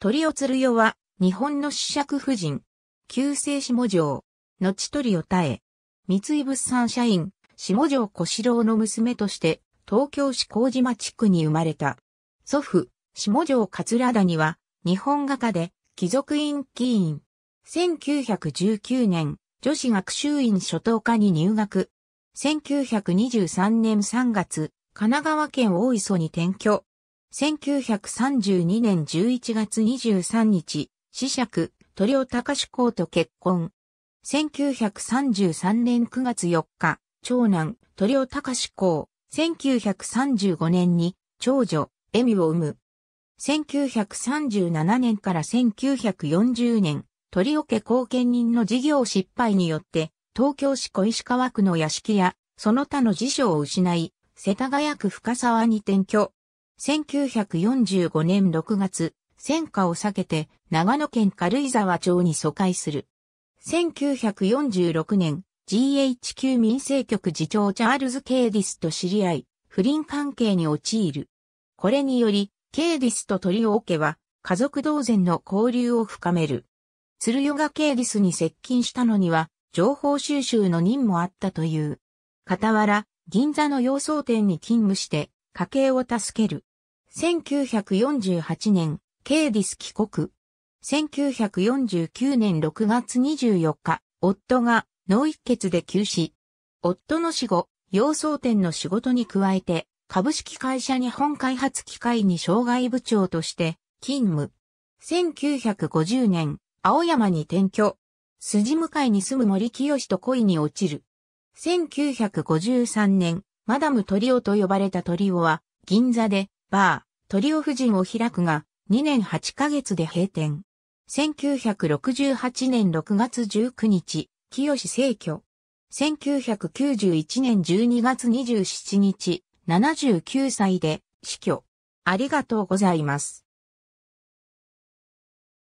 鳥尾鶴代は、日本の主尺夫人、旧姓下城、後鳥尾田え。三井物産社員、下城小四郎の娘として、東京市麹町区に生まれた。祖父、下城桂田には、日本画家で、貴族院議員。1919年、女子学習院初等科に入学。1923年3月、神奈川県大磯に転居。1932年11月23日、子爵、鳥尾隆公と結婚。1933年9月4日、長男、鳥尾隆公。1935年に、長女、エミを産む。1937年から1940年、鳥尾家後見人の事業失敗によって、東京市小石川区の屋敷や、その他の辞書を失い、世田谷区深沢に転居。1945年6月、戦火を避けて長野県軽井沢町に疎開する。1946年、GHQ 民政局次長チャールズ・ケイディスと知り合い、不倫関係に陥る。これにより、ケイディスとトリオー家は家族同然の交流を深める。鶴ヨガケイディスに接近したのには、情報収集の任もあったという。傍ら、銀座の洋装店に勤務して、家計を助ける。1948年、ケーディス帰国。1949年6月24日、夫が脳一血で急死。夫の死後、洋装店の仕事に加えて、株式会社日本開発機械に障害部長として勤務。1950年、青山に転居。筋向かいに住む森清と恋に落ちる。1953年、マダムトリオと呼ばれたトリオは、銀座で、バー。トリオ夫人を開くが、2年8ヶ月で閉店。1968年6月19日、清逝去。1991年12月27日、79歳で死去。ありがとうございます。